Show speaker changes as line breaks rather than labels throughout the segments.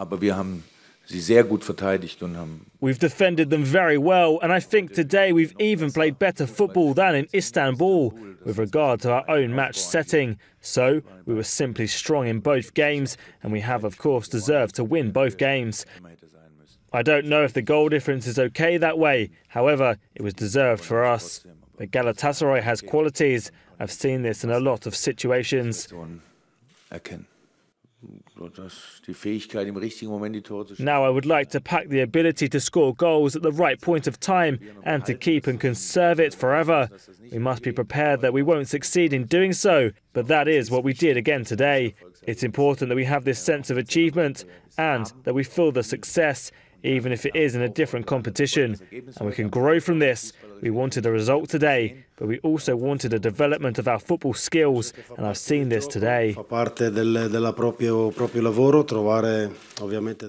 aber wir haben sie sehr gut verteidigt und haben
We've defended them very well, and I think today we've even played better football than in Istanbul with regard to our own match setting. So, we were simply strong in both games, and we have, of course, deserved to win both games. I don't know if the goal difference is okay that way, however, it was deserved for us. But Galatasaray has qualities. I've seen this in a lot of situations. Now I would like to pack the ability to score goals at the right point of time and to keep and conserve it forever. We must be prepared that we won't succeed in doing so, but that is what we did again today. It's important that we have this sense of achievement and that we feel the success, even if it is in a different competition. And we can grow from this we wanted a result today, but we also wanted a development of our football skills, and I've seen this today.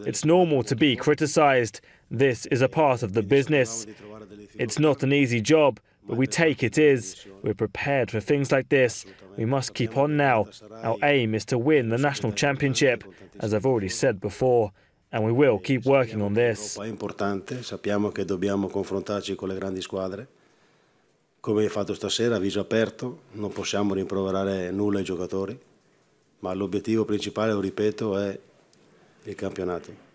It's normal to be criticised. This is a part of the business. It's not an easy job, but we take it is. We're prepared for things like this. We must keep on now. Our aim is to win the national championship, as I've already said
before. and we will keep working on this. È importante, sappiamo che dobbiamo confrontarci con le grandi squadre. Come hai fatto stasera, a viso aperto, non possiamo rimproverare nulla ai giocatori, ma l'obiettivo principale, lo ripeto, è il campionato.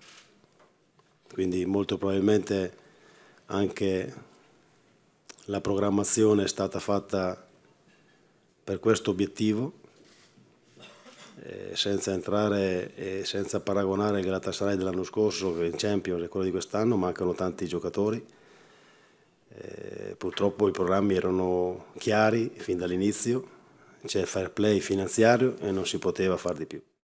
Quindi molto probabilmente anche la programmazione è stata fatta per questo obiettivo eh, senza entrare e senza paragonare il Galatasaray dell'anno scorso che in Champions e quello di quest'anno, mancano tanti giocatori. Eh, purtroppo i programmi erano chiari fin dall'inizio, c'è fair play finanziario e non si poteva fare di più.